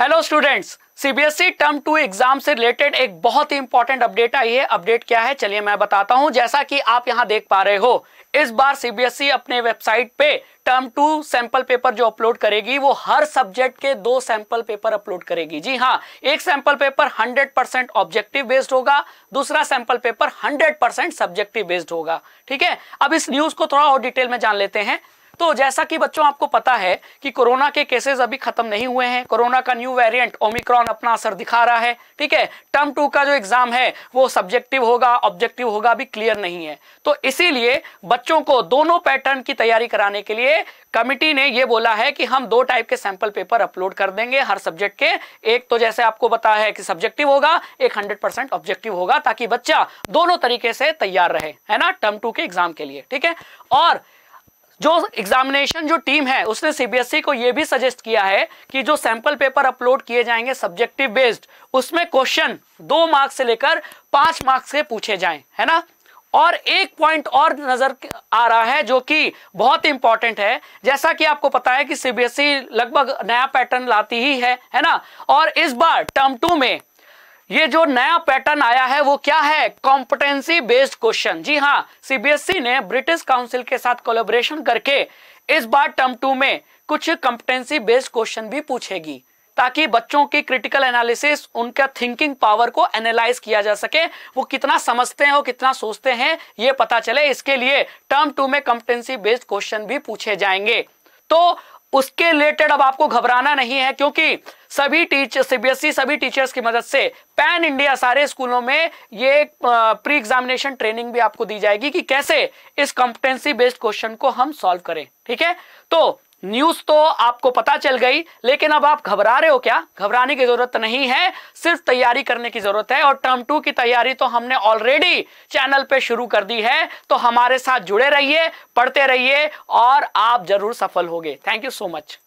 hello students CBSE term two exam से related एक बहुत ही इंपॉर्टेंट अपडेट आई है अपडेट क्या है चलिए मैं बताता हूं जैसा कि आप यहां देख पा रहे हो इस बार सीबीएसई e अपने वेबसाइट पे टर्म टू सैंपल पेपर जो अपलोड करेगी वो हर सब्जेक्ट के दो सैंपल पेपर अपलोड करेगी जी हाँ एक sample paper 100 percent objective based होगा दूसरा sample paper 100 percent subjective based होगा ठीक है अब इस न्यूज को थोड़ा और डिटेल में जान लेते हैं तो जैसा कि बच्चों आपको पता है कि कोरोना के केसेस अभी खत्म नहीं हुए हैं कोरोना का न्यू वेरिएंट ओमिक्रॉन अपना असर दिखा रहा है ठीक है टर्म टू का जो एग्जाम है वो सब्जेक्टिव होगा ऑब्जेक्टिव होगा अभी क्लियर नहीं है तो इसीलिए बच्चों को दोनों पैटर्न की तैयारी कराने के लिए कमिटी ने यह बोला है कि हम दो टाइप के सैंपल पेपर अपलोड कर देंगे हर सब्जेक्ट के एक तो जैसे आपको बताया है कि सब्जेक्टिव होगा एक हंड्रेड परसेंट ऑब्जेक्टिव होगा ताकि बच्चा दोनों तरीके से तैयार रहे है ना टर्म टू के एग्जाम के लिए ठीक है और जो एग्जामिनेशन जो टीम है उसने सीबीएसई e को यह भी सजेस्ट किया है कि जो सैंपल पेपर अपलोड किए जाएंगे सब्जेक्टिव बेस्ड उसमें क्वेश्चन दो मार्क्स से लेकर पांच मार्क्स से पूछे जाएं है ना और एक पॉइंट और नजर आ रहा है जो कि बहुत इंपॉर्टेंट है जैसा कि आपको पता है कि सीबीएसई e लगभग नया पैटर्न लाती ही है है ना और इस बार टर्म टू में ये जो नया पैटर्न आया है वो क्या है कॉम्पिटेंसी बेस्ड क्वेश्चन जी हाँ सीबीएसई e ने ब्रिटिश काउंसिल के साथ कोलेबोरेशन करके इस बार टर्म टू में कुछ कॉम्पिटेंसी बेस्ड क्वेश्चन भी पूछेगी ताकि बच्चों की क्रिटिकल एनालिसिस उनका थिंकिंग पावर को एनालाइज किया जा सके वो कितना समझते हैं और कितना सोचते हैं ये पता चले इसके लिए टर्म टू में कॉम्पिटेंसी बेस्ड क्वेश्चन भी पूछे जाएंगे तो उसके रिलेटेड अब आपको घबराना नहीं है क्योंकि सभी टीचर सीबीएसई e सभी टीचर्स की मदद से पैन इंडिया सारे स्कूलों में ये प्री एग्जामिनेशन ट्रेनिंग भी आपको दी जाएगी कि कैसे इस कॉम्पिटेंसी बेस्ड क्वेश्चन को हम सॉल्व करें ठीक है तो न्यूज तो आपको पता चल गई लेकिन अब आप घबरा रहे हो क्या घबराने की जरूरत नहीं है सिर्फ तैयारी करने की जरूरत है और टर्म टू की तैयारी तो हमने ऑलरेडी चैनल पे शुरू कर दी है तो हमारे साथ जुड़े रहिए पढ़ते रहिए और आप जरूर सफल होगे थैंक यू सो मच